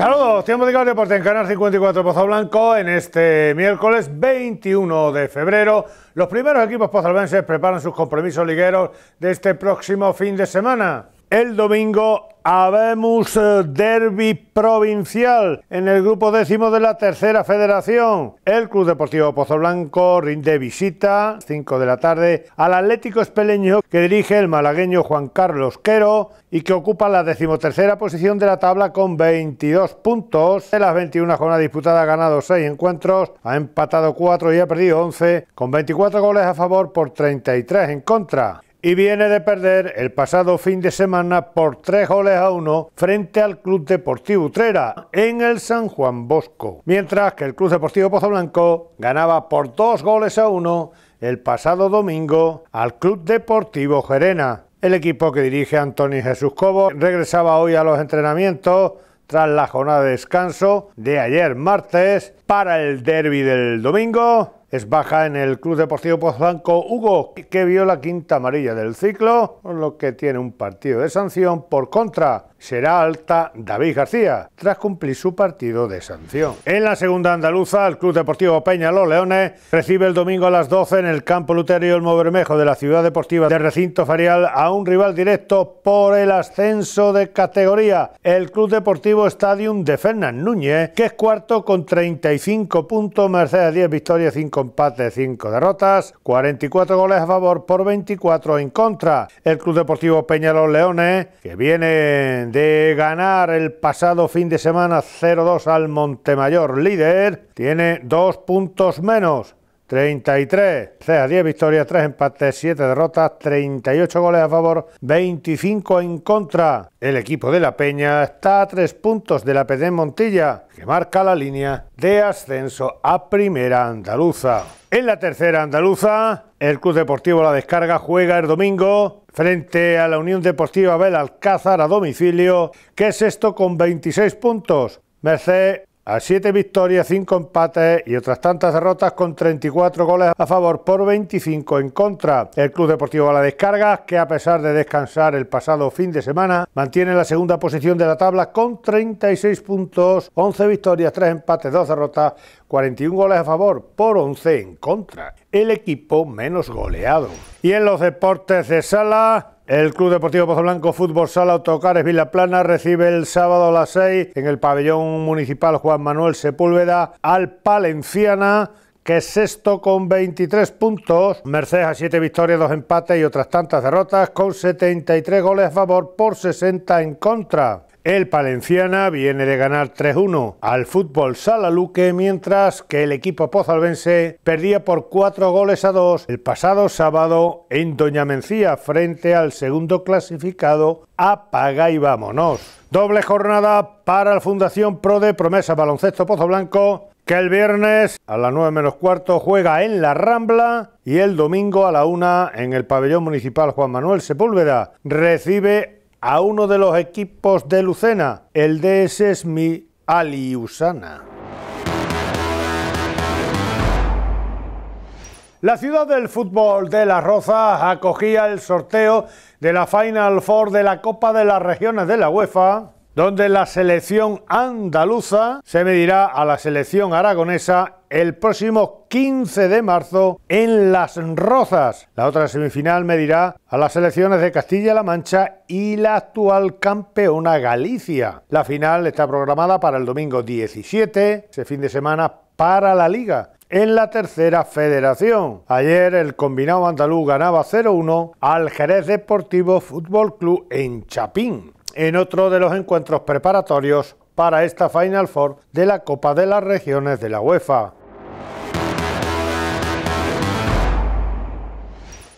Saludos, tiempo de deporte en Canal 54 Pozo Blanco en este miércoles 21 de febrero. Los primeros equipos pozalbenses preparan sus compromisos ligueros de este próximo fin de semana. El domingo habemos eh, derby provincial en el grupo décimo de la tercera federación. El Club Deportivo Pozo Blanco rinde visita 5 de la tarde al Atlético Espeleño que dirige el malagueño Juan Carlos Quero y que ocupa la decimotercera posición de la tabla con 22 puntos. De las 21 jornadas disputadas ha ganado 6 encuentros, ha empatado 4 y ha perdido 11 con 24 goles a favor por 33 en contra y viene de perder el pasado fin de semana por 3 goles a 1 frente al Club Deportivo Utrera en el San Juan Bosco, mientras que el Club Deportivo Pozoblanco ganaba por 2 goles a 1 el pasado domingo al Club Deportivo Gerena. El equipo que dirige Antonio Jesús Cobo regresaba hoy a los entrenamientos tras la jornada de descanso de ayer martes para el derby del domingo es baja en el Club Deportivo Pozanco Hugo, que vio la quinta amarilla del ciclo, con lo que tiene un partido de sanción por contra será alta David García, tras cumplir su partido de sanción. En la segunda andaluza, el Club Deportivo Peña Los Leones recibe el domingo a las 12 en el campo Luterio El Movermejo de la Ciudad Deportiva de Recinto Farial... a un rival directo por el ascenso de categoría, el Club Deportivo Stadium de Fernán Núñez, que es cuarto con 35 puntos, ...Mercedes 10 victorias, 5 empates, 5 derrotas, 44 goles a favor por 24 en contra. El Club Deportivo Peña Los Leones, que viene de ganar el pasado fin de semana 0-2 al Montemayor líder, tiene dos puntos menos 33, 3 10 victorias, 3 empates, 7 derrotas, 38 goles a favor, 25 en contra. El equipo de La Peña está a 3 puntos de la PD Montilla, que marca la línea de ascenso a Primera Andaluza. En la tercera andaluza, el Club Deportivo La Descarga juega el domingo frente a la Unión Deportiva Belalcázar a domicilio, que es esto con 26 puntos. Merced a 7 victorias, 5 empates y otras tantas derrotas con 34 goles a favor por 25 en contra. El Club Deportivo a La Descarga, que a pesar de descansar el pasado fin de semana, mantiene la segunda posición de la tabla con 36 puntos, 11 victorias, 3 empates, 2 derrotas, 41 goles a favor por 11 en contra el equipo menos goleado. Y en los deportes de sala, el Club Deportivo Pozo Fútbol Sala Autocares Vilaplana recibe el sábado a las 6 en el pabellón municipal Juan Manuel Sepúlveda al Palenciana que es sexto con 23 puntos. Mercedes a siete victorias, dos empates y otras tantas derrotas, con 73 goles a favor por 60 en contra. El Palenciana viene de ganar 3-1 al fútbol Salaluque, mientras que el equipo pozalbense perdía por 4 goles a 2 el pasado sábado en Doña Mencía frente al segundo clasificado Apaga y Vámonos. Doble jornada para la Fundación Pro de Promesa Baloncesto Pozo Blanco que el viernes a las 9 menos cuarto juega en la Rambla y el domingo a la 1 en el pabellón municipal Juan Manuel Sepúlveda. Recibe a uno de los equipos de Lucena, el DS Aliusana. La ciudad del fútbol de Las Rozas acogía el sorteo de la Final Four de la Copa de las Regiones de la UEFA donde la selección andaluza se medirá a la selección aragonesa el próximo 15 de marzo en Las Rozas. La otra semifinal medirá a las selecciones de Castilla-La Mancha y la actual campeona Galicia. La final está programada para el domingo 17, ese fin de semana para la liga en la tercera federación. Ayer el combinado andaluz ganaba 0-1 al Jerez Deportivo Fútbol Club en Chapín en otro de los encuentros preparatorios para esta Final Four de la Copa de las Regiones de la UEFA.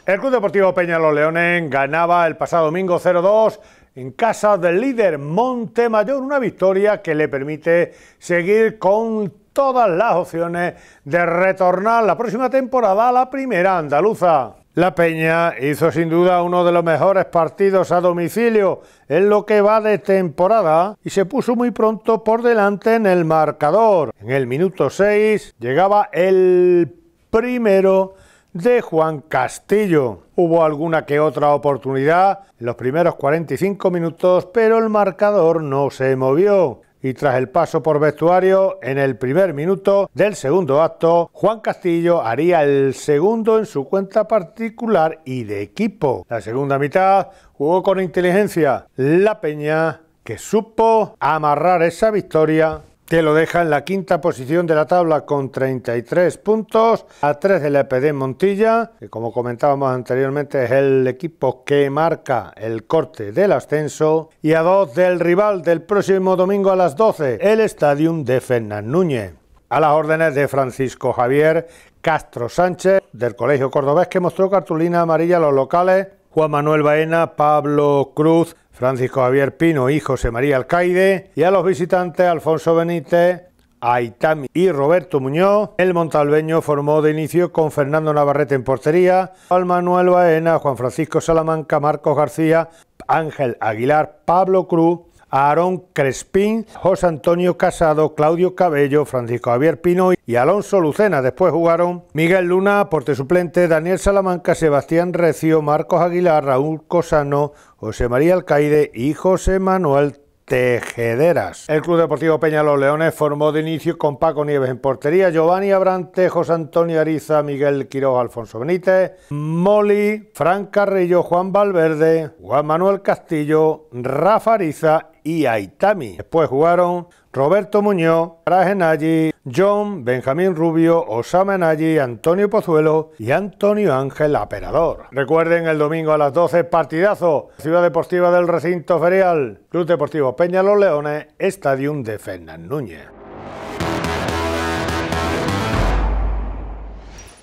El Club Deportivo Leones ganaba el pasado domingo 0-2 en casa del líder Montemayor, una victoria que le permite seguir con todas las opciones de retornar la próxima temporada a la primera andaluza. La Peña hizo sin duda uno de los mejores partidos a domicilio en lo que va de temporada y se puso muy pronto por delante en el marcador. En el minuto 6 llegaba el primero de Juan Castillo. Hubo alguna que otra oportunidad en los primeros 45 minutos, pero el marcador no se movió y tras el paso por vestuario en el primer minuto del segundo acto, Juan Castillo haría el segundo en su cuenta particular y de equipo. La segunda mitad jugó con inteligencia la Peña que supo amarrar esa victoria que lo deja en la quinta posición de la tabla con 33 puntos, a 3 del EPD Montilla, que como comentábamos anteriormente es el equipo que marca el corte del ascenso, y a dos del rival del próximo domingo a las 12, el Stadium de Fernán Núñez. A las órdenes de Francisco Javier Castro Sánchez, del Colegio Cordobés, que mostró cartulina amarilla a los locales Juan Manuel Baena, Pablo Cruz, Francisco Javier Pino y José María Alcaide, y a los visitantes Alfonso Benítez, Aitami y Roberto Muñoz. El montalbeño formó de inicio con Fernando Navarrete en portería, Juan Manuel Baena, Juan Francisco Salamanca, Marcos García, Ángel Aguilar, Pablo Cruz, Aarón Crespín, José Antonio Casado, Claudio Cabello, Francisco Javier Pino y Alonso Lucena. Después jugaron Miguel Luna, Porte suplente, Daniel Salamanca, Sebastián Recio, Marcos Aguilar, Raúl Cosano, José María Alcaide y José Manuel Tejederas. El Club Deportivo Peña Los Leones formó de inicio con Paco Nieves en portería, Giovanni Abrante, José Antonio Ariza, Miguel Quiroz, Alfonso Benítez, Moli, Fran Carrillo, Juan Valverde, Juan Manuel Castillo, Rafa Ariza y Aitami. Después jugaron Roberto Muñoz, Rajenaggi, John, Benjamín Rubio, Osama Nagy, Antonio Pozuelo y Antonio Ángel Aperador. Recuerden el domingo a las 12, partidazo, Ciudad Deportiva del Recinto Ferial, Club Deportivo Peña Los Leones, Estadio de Fernán Núñez.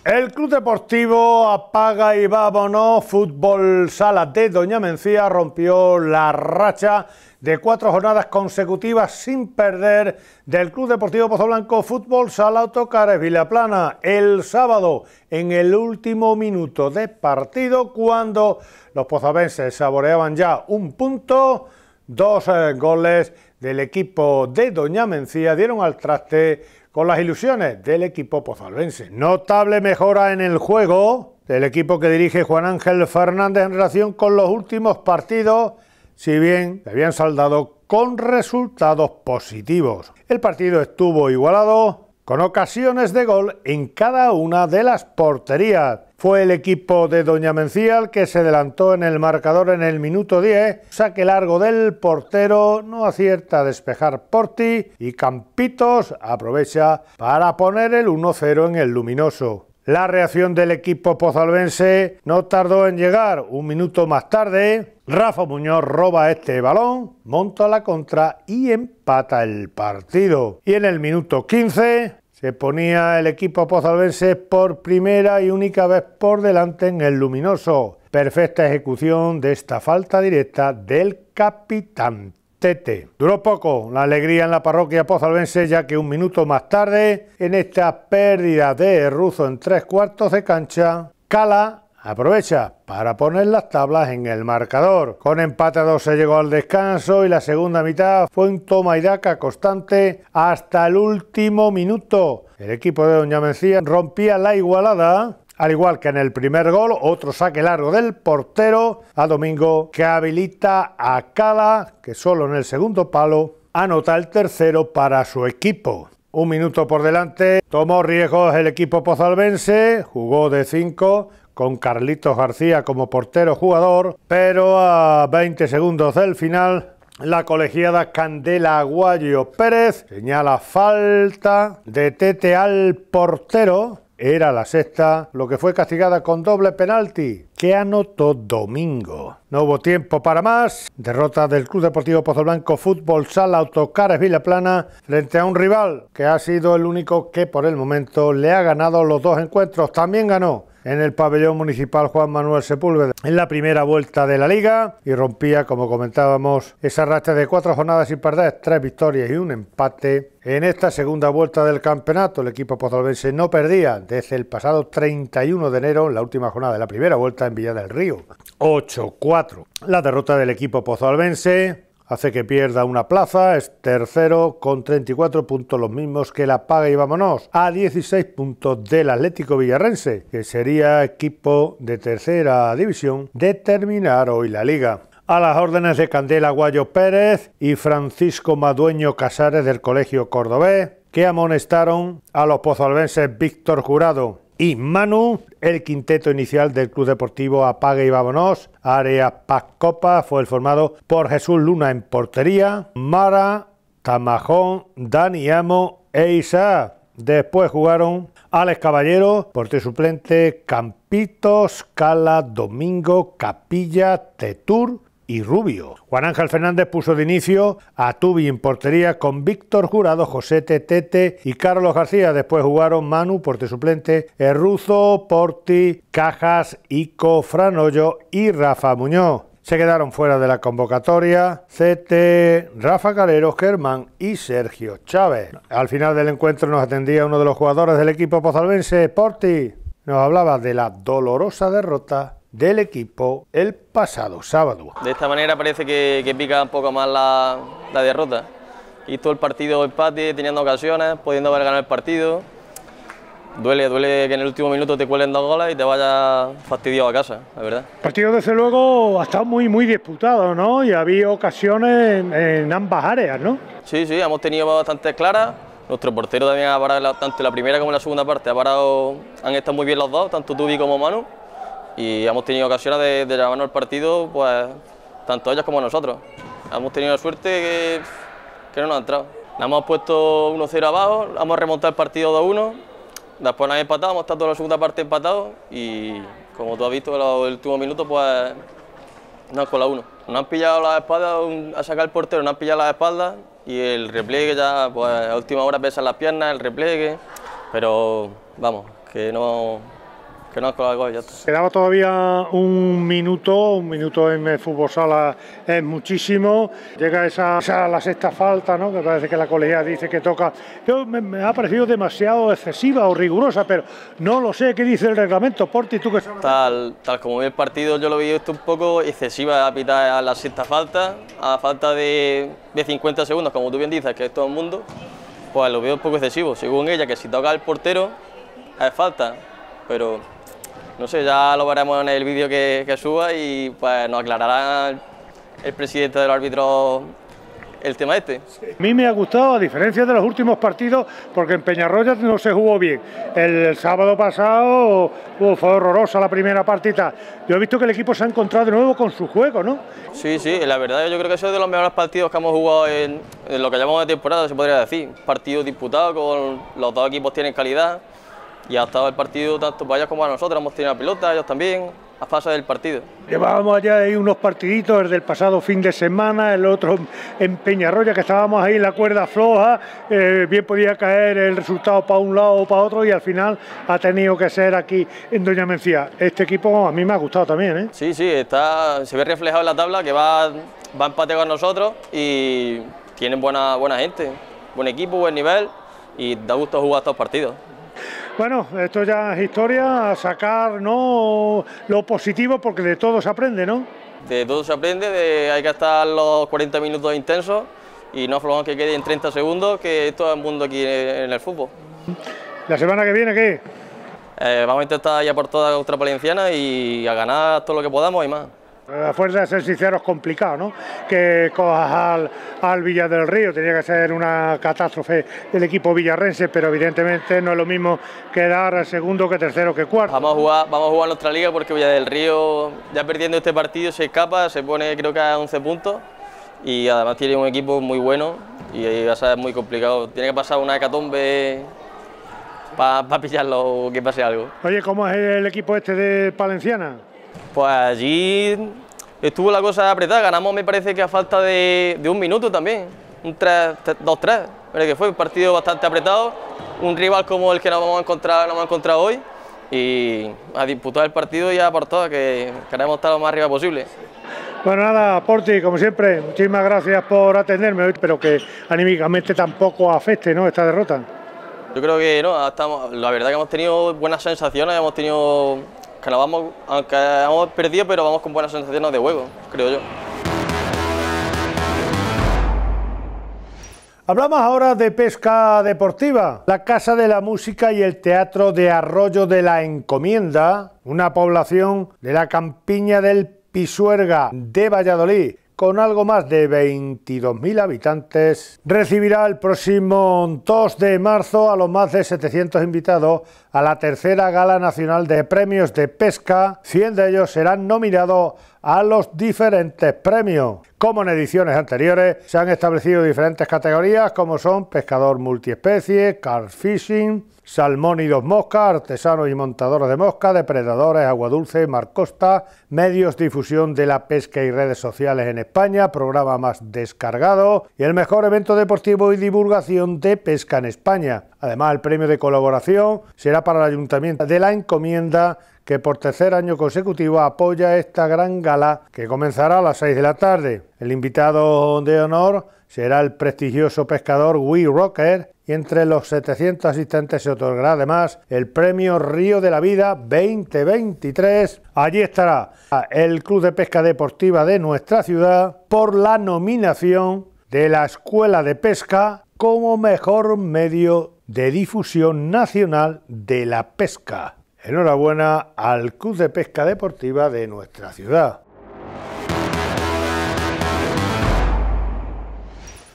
El Club Deportivo Apaga y Vámonos Fútbol Sala de Doña Mencía rompió la racha de cuatro jornadas consecutivas sin perder del Club Deportivo Pozoblanco Fútbol Sala Autocares Vilaplana el sábado en el último minuto de partido cuando los pozabenses saboreaban ya un punto, dos eh, goles del equipo de Doña Mencía dieron al traste con las ilusiones del equipo pozalbense. Notable mejora en el juego del equipo que dirige Juan Ángel Fernández en relación con los últimos partidos si bien se habían saldado con resultados positivos. El partido estuvo igualado con ocasiones de gol en cada una de las porterías. Fue el equipo de Doña Mencía el que se adelantó en el marcador en el minuto 10. Saque largo del portero, no acierta a despejar Porti y Campitos aprovecha para poner el 1-0 en el luminoso. La reacción del equipo pozalvense no tardó en llegar. Un minuto más tarde, Rafa Muñoz roba este balón, monta la contra y empata el partido. Y en el minuto 15, se ponía el equipo pozalvense por primera y única vez por delante en el luminoso. Perfecta ejecución de esta falta directa del capitán Duró poco la alegría en la parroquia pozalbense, ya que un minuto más tarde, en esta pérdida de Ruzo en tres cuartos de cancha, Cala aprovecha para poner las tablas en el marcador. Con empate a dos se llegó al descanso y la segunda mitad fue un toma y daca constante hasta el último minuto. El equipo de Doña Mencía rompía la igualada al igual que en el primer gol, otro saque largo del portero a Domingo que habilita a Cala, que solo en el segundo palo anota el tercero para su equipo. Un minuto por delante, tomó riesgos el equipo pozalbense, jugó de 5 con Carlitos García como portero jugador, pero a 20 segundos del final la colegiada Candela Aguayo Pérez señala falta de Tete al portero era la sexta, lo que fue castigada con doble penalti, que anotó Domingo. No hubo tiempo para más. Derrota del Club Deportivo Blanco, Fútbol Sala Autocares Vilaplana frente a un rival que ha sido el único que por el momento le ha ganado los dos encuentros. También ganó en el pabellón municipal Juan Manuel Sepúlveda en la primera vuelta de la liga y rompía, como comentábamos, esa racha de cuatro jornadas sin perder, tres victorias y un empate. En esta segunda vuelta del campeonato, el equipo pozolvense no perdía desde el pasado 31 de enero, la última jornada de la primera vuelta en Villa del Río. 8-4. La derrota del equipo pozolvense hace que pierda una plaza, es tercero con 34 puntos, los mismos que la paga y vámonos, a 16 puntos del Atlético Villarrense, que sería equipo de tercera división de terminar hoy la liga a las órdenes de Candela Guayo Pérez y Francisco Madueño Casares del Colegio Cordobés, que amonestaron a los pozoalbenses Víctor Jurado, y Manu, el quinteto inicial del Club Deportivo Apague y Vámonos, área Copa fue el formado por Jesús Luna en portería, Mara, Tamajón, Dani Amo e Isa. Después jugaron Alex Caballero, portero suplente, Campitos, Cala, Domingo, Capilla, Tetur y Rubio. Juan Ángel Fernández puso de inicio a Tubi en portería con Víctor Jurado, José Tete y Carlos García. Después jugaron Manu, porte suplente, Erruzo, Porti, Cajas, Ico, Franollo y Rafa Muñoz. Se quedaron fuera de la convocatoria CT, Rafa Calero, Germán y Sergio Chávez. Al final del encuentro nos atendía uno de los jugadores del equipo pozalvense, Porti. Nos hablaba de la dolorosa derrota del equipo el pasado sábado. De esta manera parece que, pica un poco más la, derrota... ...y todo el partido empate, teniendo ocasiones, pudiendo haber ganado el partido. Duele, duele que en el último minuto te cuelen dos goles y te vayas fastidiado a casa, la verdad. El partido, desde luego, ha estado muy, muy disputado, ¿no? Y había ocasiones en, ambas áreas, ¿no? Sí, sí, hemos tenido bastantes claras. Nuestro portero también ha parado, tanto en la primera como en la segunda parte, ha parado, han estado muy bien los dos, tanto Tubi como Manu y hemos tenido ocasiones de, de llevarnos el partido, pues tanto ellas como nosotros. Hemos tenido la suerte que, que no nos ha entrado. Nos hemos puesto 1-0 abajo, hemos remontado el partido 2-1, después nos hemos empatado, hemos estado toda la segunda parte empatados y como tú has visto en los últimos minutos pues ...nos con la 1. Nos han pillado las espaldas a sacar el portero, nos han pillado las espaldas y el repliegue ya, pues a última hora pesan las piernas, el repliegue, pero vamos, que no, que no Quedaba todavía un minuto, un minuto en el fútbol sala es muchísimo. Llega esa, la sexta falta, ¿no? Que parece que la colegia dice que toca. me, ha parecido demasiado excesiva o rigurosa, pero no lo sé qué dice el reglamento. Porti, tú qué sabes. Tal, tal como vi el partido, yo lo vi esto un poco excesiva a la sexta falta, a falta de, de 50 segundos, como tú bien dices, que es todo el mundo. Pues lo veo un poco excesivo, según ella, que si toca el portero es falta, pero no sé, ya lo veremos en el vídeo que, suba y pues nos aclarará el, presidente del árbitro el tema este. A mí me ha gustado, a diferencia de los últimos partidos, porque en Peñarroya no se jugó bien. El sábado pasado oh, fue horrorosa la primera partita. Yo he visto que el equipo se ha encontrado de nuevo con su juego, ¿no? Sí, sí, la verdad yo creo que eso es de los mejores partidos que hemos jugado en, lo que llamamos de temporada, se podría decir. Partido disputado, con los dos equipos tienen calidad y ha estado el partido tanto para ellos como a nosotros, hemos tenido la pelota, ellos también, a fase del partido. Llevábamos allá ahí unos partiditos, el del pasado fin de semana, el otro en Peñarroya, que estábamos ahí en la cuerda floja, eh, bien podía caer el resultado para un lado o para otro y al final ha tenido que ser aquí en Doña Mencía. Este equipo a mí me ha gustado también. ¿eh? Sí, sí, está, se ve reflejado en la tabla que va, va a empate con nosotros y tienen buena, buena gente, buen equipo, buen nivel y da gusto jugar estos partidos. Bueno, esto ya es historia, a sacar ¿no? lo positivo porque de todo se aprende, ¿no? De todo se aprende, hay que estar los 40 minutos intensos y no aflojamos que quede en 30 segundos, que esto es el mundo aquí en el fútbol. ¿La semana que viene qué? Eh, vamos a intentar ya por toda la Ultra y a ganar todo lo que podamos y más. La fuerza de ser sinceros, complicado, ¿no? Que cojas al, al Villa del Río, tenía que ser una catástrofe del equipo villarrense, pero evidentemente no es lo mismo quedar segundo que tercero que cuarto. Vamos a jugar, vamos a jugar nuestra liga porque Villa del Río, ya perdiendo este partido, se escapa, se pone creo que a 11 puntos y además tiene un equipo muy bueno y va a ser muy complicado. Tiene que pasar una hecatombe para pillarlo o que pase algo. Oye, ¿cómo es el equipo este de Palenciana? pues allí estuvo la cosa apretada, ganamos me parece que a falta de, un minuto también, un tres, pero que fue un partido bastante apretado, un rival como el que nos vamos a encontrar, nos hoy y a disputar el partido y a por que queremos estar lo más arriba posible. Bueno, nada, Porti, como siempre, muchísimas gracias por atenderme hoy, pero que anímicamente tampoco afecte ¿no? esta derrota. Yo creo que no, la verdad que hemos tenido buenas sensaciones, hemos tenido que nos vamos, aunque hemos perdido, pero vamos con buenas sensaciones de juego, creo yo. Hablamos ahora de pesca deportiva. La Casa de la Música y el Teatro de Arroyo de la Encomienda, una población de la campiña del Pisuerga de Valladolid, con algo más de 22.000 habitantes, recibirá el próximo 2 de marzo a los más de 700 invitados a la tercera Gala Nacional de Premios de Pesca. 100 de ellos serán nominados a los diferentes premios. Como en ediciones anteriores, se han establecido diferentes categorías como son pescador multiespecie, car fishing, dos moscas, artesanos y montadores de mosca, depredadores, agua dulce, mar costa, medios, difusión de la pesca y redes sociales en España, programa más descargado y el mejor evento deportivo y divulgación de pesca en España. Además, el premio de colaboración será para el Ayuntamiento de la Encomienda que por tercer año consecutivo apoya esta gran gala que comenzará a las 6 de la tarde. El invitado de honor será el prestigioso pescador Wee Rocker y entre los 700 asistentes se otorgará además el premio Río de la Vida 2023. Allí estará el Club de Pesca Deportiva de nuestra ciudad por la nominación de la Escuela de Pesca como mejor medio de difusión nacional de la pesca. Enhorabuena al Club de Pesca Deportiva de nuestra ciudad.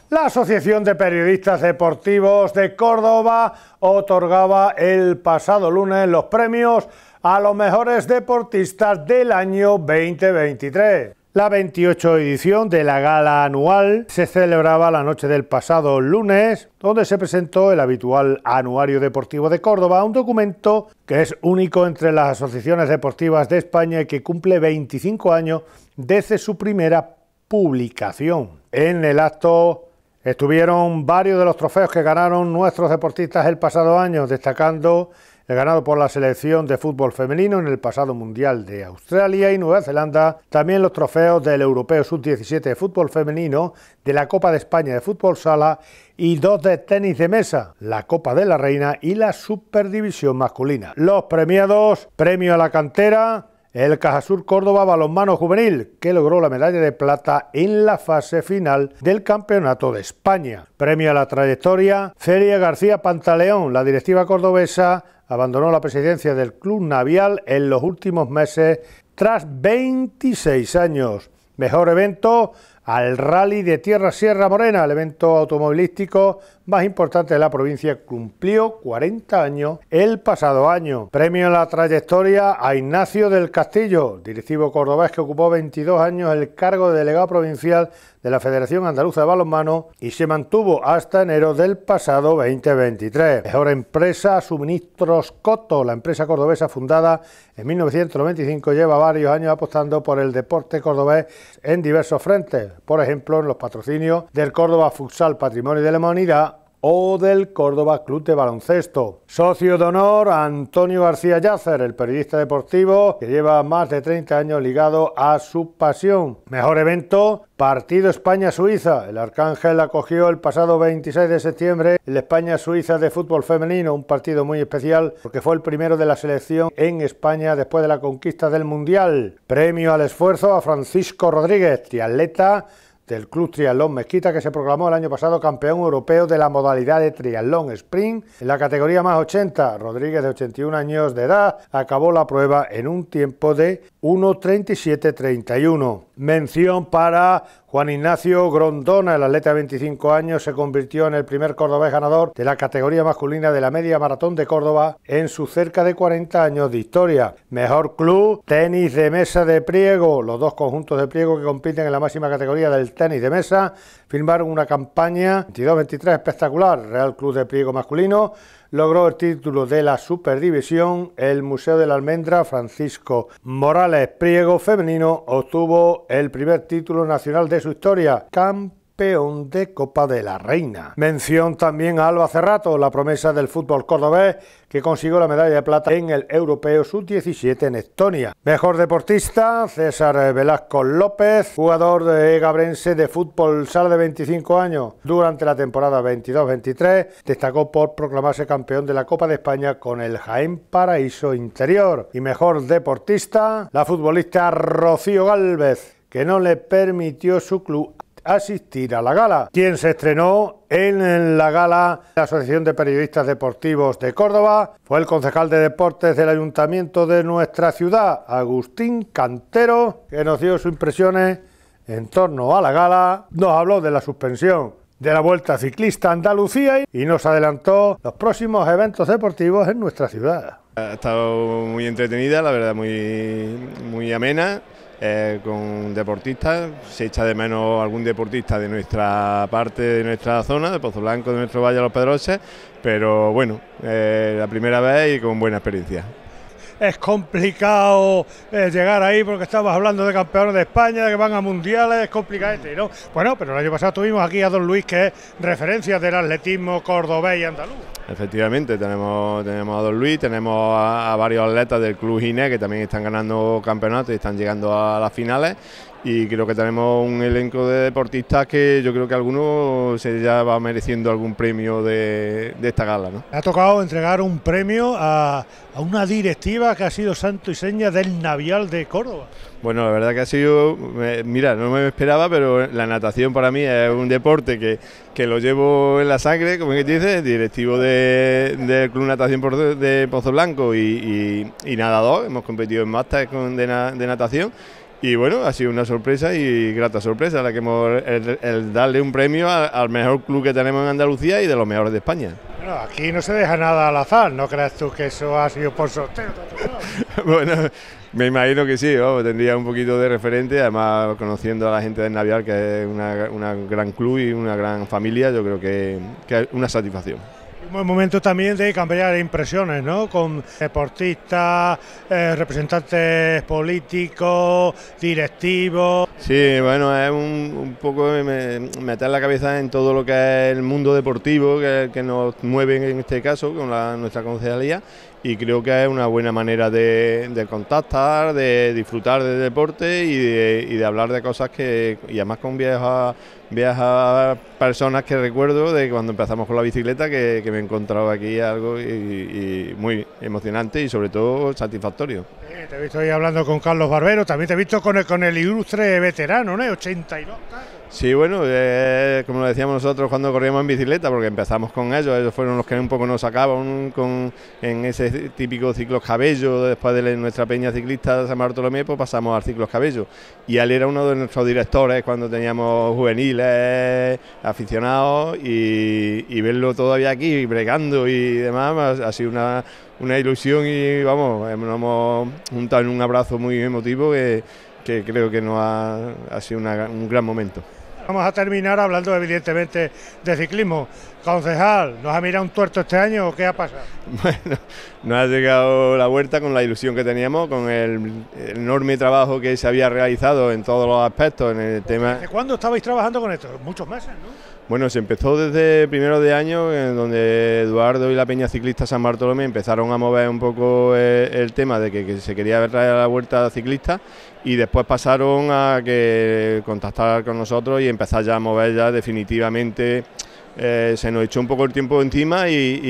La Asociación de Periodistas Deportivos de Córdoba otorgaba el pasado lunes los premios a los mejores deportistas del año 2023. La 28 edición de la gala anual se celebraba la noche del pasado lunes, donde se presentó el habitual Anuario Deportivo de Córdoba, un documento que es único entre las asociaciones deportivas de España y que cumple 25 años desde su primera publicación. En el acto estuvieron varios de los trofeos que ganaron nuestros deportistas el pasado año, destacando ganado por la selección de fútbol femenino en el pasado Mundial de Australia y Nueva Zelanda, también los trofeos del Europeo Sub-17 de fútbol femenino, de la Copa de España de fútbol sala y dos de tenis de mesa, la Copa de la Reina y la Superdivisión masculina. Los premiados, premio a la cantera, el Cajasur Córdoba Balonmano Juvenil, que logró la medalla de plata en la fase final del Campeonato de España. Premio a la trayectoria, Celia García Pantaleón, la directiva cordobesa, abandonó la presidencia del Club Navial en los últimos meses tras 26 años. Mejor evento, al Rally de Tierra Sierra Morena, el evento automovilístico más importante de la provincia, cumplió 40 años el pasado año. Premio en la trayectoria a Ignacio del Castillo, directivo cordobés que ocupó 22 años el cargo de delegado provincial de la Federación Andaluza de Balonmano y se mantuvo hasta enero del pasado 2023. Mejor empresa, Suministros Coto, la empresa cordobesa fundada en 1995, lleva varios años apostando por el deporte cordobés en diversos frentes por ejemplo en los patrocinios del Córdoba Futsal Patrimonio de la Humanidad o del Córdoba Club de Baloncesto. Socio de honor Antonio García Yácer, el periodista deportivo que lleva más de 30 años ligado a su pasión. Mejor evento, Partido España-Suiza. El Arcángel acogió el pasado 26 de septiembre el España-Suiza de fútbol femenino, un partido muy especial porque fue el primero de la selección en España después de la conquista del Mundial. Premio al esfuerzo a Francisco Rodríguez, triatleta del Club Triatlón Mezquita que se proclamó el año pasado campeón europeo de la modalidad de triatlón sprint. En la categoría más 80, Rodríguez de 81 años de edad acabó la prueba en un tiempo de 1.37.31. Mención para Juan Ignacio Grondona, el atleta de 25 años, se convirtió en el primer cordobés ganador de la categoría masculina de la media maratón de Córdoba en su cerca de 40 años de historia. Mejor club, tenis de mesa de priego, los dos conjuntos de priego que compiten en la máxima categoría del tenis de mesa firmaron una campaña 22-23 espectacular. Real Club de Priego Masculino logró el título de la Superdivisión. El Museo de la Almendra Francisco Morales Priego Femenino obtuvo el primer título nacional de su historia. Camp peón de Copa de la Reina. Mención también a Alba Cerrato, la promesa del fútbol cordobés, que consiguió la medalla de plata en el Europeo Sub-17 en Estonia. Mejor deportista, César Velasco López, jugador de Gabrense de fútbol sala de 25 años. Durante la temporada 22-23 destacó por proclamarse campeón de la Copa de España con el Jaén Paraíso Interior. Y mejor deportista, la futbolista Rocío Galvez que no le permitió su club asistir a la gala, quien se estrenó en la gala de la Asociación de Periodistas Deportivos de Córdoba. Fue el concejal de deportes del ayuntamiento de nuestra ciudad, Agustín Cantero, que nos dio sus impresiones en torno a la gala, nos habló de la suspensión de la Vuelta Ciclista Andalucía y nos adelantó los próximos eventos deportivos en nuestra ciudad. Ha estado muy entretenida, la verdad, muy, muy amena. Eh, con deportistas. Se echa de menos algún deportista de nuestra parte, de nuestra zona, de Pozo Blanco, de nuestro Valle de los Pedroses... pero bueno, eh, la primera vez y con buena experiencia es complicado eh, llegar ahí porque estamos hablando de campeones de España, que van a mundiales, es complicado ¿no? Bueno, pero el año pasado tuvimos aquí a Don Luis, que es referencia del atletismo cordobés y andaluz. Efectivamente, tenemos, tenemos a Don Luis, tenemos a, varios atletas del Club Ginés que también están ganando campeonatos y están llegando a las finales y creo que tenemos un elenco de deportistas que yo creo que alguno se ya va mereciendo algún premio de, esta gala. ¿no? Ha tocado entregar un premio a, a, una directiva que ha sido santo y seña del Navial de Córdoba. Bueno, la verdad que ha sido, mira, no me esperaba, pero la natación para mí es un deporte que, que lo llevo en la sangre, como que dices, directivo del Club Natación de Pozo Blanco y, y, nadador, hemos competido en master de natación y bueno, ha sido una sorpresa y grata sorpresa la que el, darle un premio al, mejor club que tenemos en Andalucía y de los mejores de España. Bueno, aquí no se deja nada al azar, no crees tú que eso ha sido por sorteo. bueno, me imagino que sí, tendría un poquito de referente, además conociendo a la gente del Naviar, que es un gran club y una gran familia, yo creo que es una satisfacción momento también de cambiar impresiones, ¿no? Con deportistas, eh, representantes políticos, directivos. Sí, bueno, es un, un poco meter la cabeza en todo lo que es el mundo deportivo que, nos mueve en este caso con la, nuestra concejalía y creo que es una buena manera de, contactar, de disfrutar del deporte y de, hablar de cosas que, y además con viejas, viejas personas que recuerdo de cuando empezamos con la bicicleta, que, me encontraba aquí algo muy emocionante y sobre todo satisfactorio. te he visto ahí hablando con Carlos Barbero, también te he visto con el, con el ilustre veterano, ¿no? 82. Sí, bueno, eh, como lo decíamos nosotros cuando corríamos en bicicleta, porque empezamos con ellos, ellos fueron los que un poco nos sacaban con, en ese típico ciclos cabello, después de nuestra peña ciclista de San Bartolomé, pues pasamos al ciclos cabello. Y él era uno de nuestros directores cuando teníamos juveniles, aficionados, y, verlo todavía aquí, bregando y demás, ha sido una, ilusión y vamos, eh, nos hemos juntado en un abrazo muy emotivo que, creo que nos ha, sido un gran momento. Vamos a terminar hablando evidentemente de ciclismo. Concejal, ¿nos ha mirado un tuerto este año o qué ha pasado? Bueno, nos ha llegado la vuelta con la ilusión que teníamos, con el, enorme trabajo que se había realizado en todos los aspectos en el tema. ¿Desde cuándo estabais trabajando con esto? Muchos meses, ¿no? Bueno, se empezó desde primero de año, en donde Eduardo y la Peña Ciclista San Bartolomé empezaron a mover un poco eh, el tema de que, se quería traer a la vuelta ciclista y después pasaron a que contactar con nosotros y empezar ya a mover ya definitivamente. Eh, se nos echó un poco el tiempo encima y,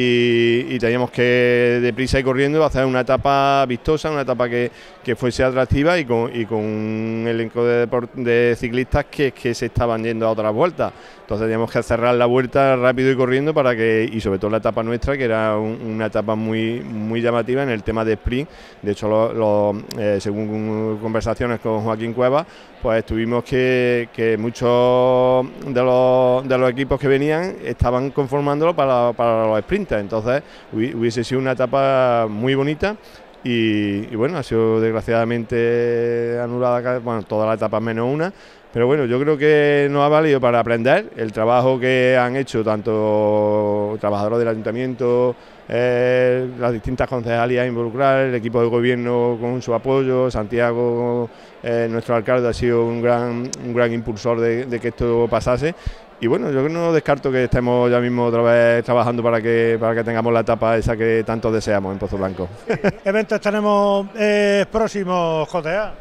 y teníamos que deprisa y corriendo hacer una etapa vistosa, una etapa que, que fuese atractiva y con, y con un elenco de, ciclistas que, se estaban yendo a otras vueltas. Entonces teníamos que cerrar la vuelta rápido y corriendo para que, y sobre todo la etapa nuestra, que era una etapa muy, muy llamativa en el tema de sprint. De hecho, eh, según conversaciones con Joaquín Cueva, pues tuvimos que, muchos de los, equipos que venían estaban conformándolo para, para los sprinters. Entonces hubiese sido una etapa muy bonita y, bueno, ha sido desgraciadamente anulada bueno, toda la etapa menos una. Pero bueno, yo creo que nos ha valido para aprender el trabajo que han hecho tanto trabajadores del ayuntamiento, eh, las distintas concejalías involucradas, el equipo de gobierno con su apoyo, Santiago, eh, nuestro alcalde ha sido un gran, un gran impulsor de que esto pasase y bueno, yo no descarto que estemos ya mismo otra vez trabajando para que para que tengamos la etapa esa que tanto deseamos en Pozo Blanco. ¿Eventos tenemos eh, próximos, JA?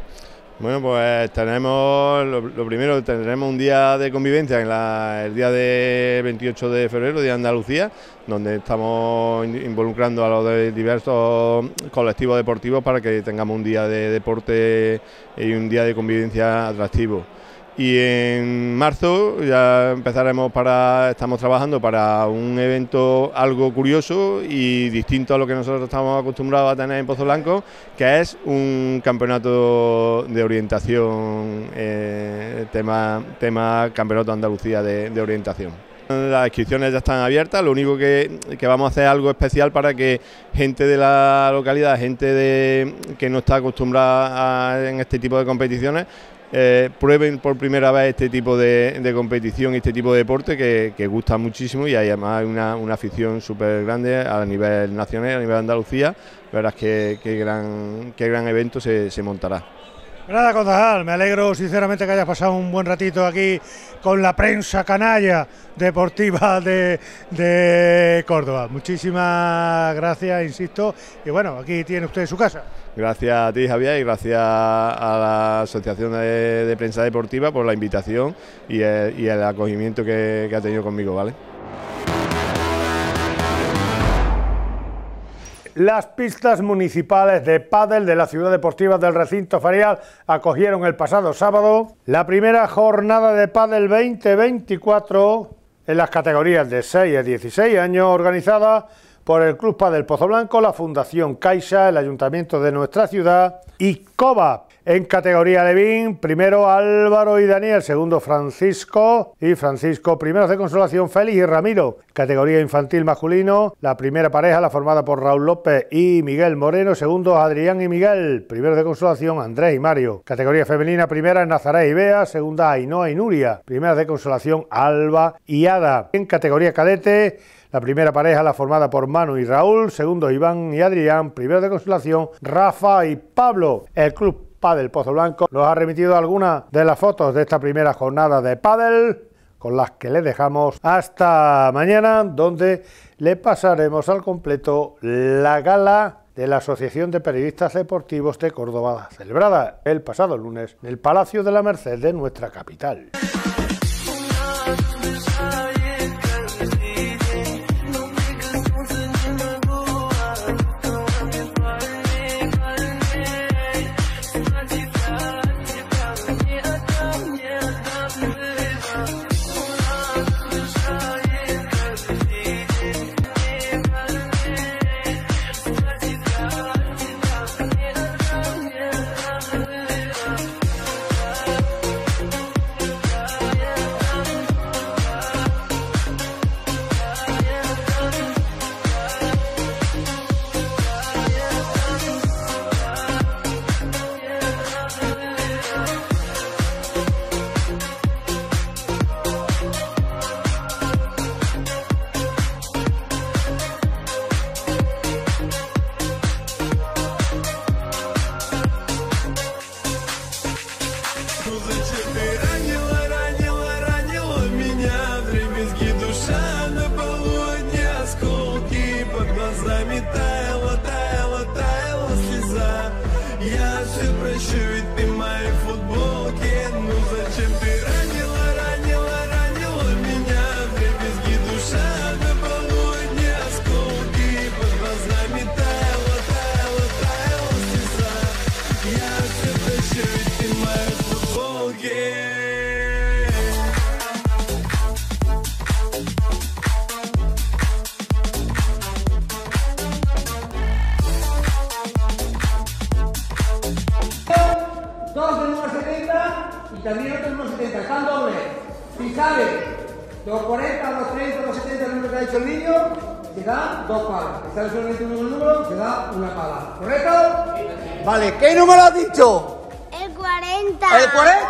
Bueno, pues tenemos, lo, primero, tendremos un día de convivencia, en el día de 28 de febrero, Día de Andalucía, donde estamos involucrando a los diversos colectivos deportivos para que tengamos un día de deporte y un día de convivencia atractivo y en marzo ya empezaremos para, estamos trabajando para un evento algo curioso y distinto a lo que nosotros estamos acostumbrados a tener en Pozo Blanco, que es un campeonato de orientación, eh, tema, tema Campeonato Andalucía de, orientación. Las inscripciones ya están abiertas, lo único que, vamos a hacer algo especial para que gente de la localidad, gente de, que no está acostumbrada en este tipo de competiciones, eh, prueben por primera vez este tipo de, competición, este tipo de deporte que, gusta muchísimo y hay además una, una afición súper grande a nivel nacional, a nivel de Andalucía. Verás que, gran, qué gran evento se montará. Nada, concejal, me alegro sinceramente que hayas pasado un buen ratito aquí con la prensa canalla deportiva de, Córdoba. Muchísimas gracias, insisto. Y bueno, aquí tiene usted su casa. Gracias a ti, Javier, y gracias a la Asociación de, Prensa Deportiva por la invitación y el, acogimiento que ha tenido conmigo, ¿vale? Las pistas municipales de pádel de la ciudad deportiva del recinto ferial acogieron el pasado sábado la primera jornada de pádel 2024 en las categorías de 6 a 16 años organizada por el Club Padel Pozo Blanco, la Fundación Caixa, el Ayuntamiento de nuestra ciudad y COBA. En categoría Levin, primero Álvaro y Daniel, segundo Francisco y Francisco, Primero de consolación Félix y Ramiro. Categoría infantil masculino, la primera pareja la formada por Raúl López y Miguel Moreno, segundo Adrián y Miguel, Primero de consolación Andrés y Mario. Categoría femenina, primera Nazaré y Bea, segunda Ainhoa y Nuria, Primera de consolación Alba y Ada. En categoría cadete, la primera pareja la formada por Manu y Raúl, segundo Iván y Adrián, primero de consolación Rafa y Pablo. El club Padel Pozo Blanco nos ha remitido algunas de las fotos de esta primera jornada de Padel con las que le dejamos hasta mañana donde le pasaremos al completo la gala de la Asociación de Periodistas Deportivos de Córdoba, celebrada el pasado lunes en el Palacio de la Merced de nuestra capital. Si sale 240, 230, 270, el número que ha dicho el niño, se da dos palas. Si solamente uno número, se da una pala. ¿Correcto? Vale, ¿qué número has dicho? El 40. ¡El 40!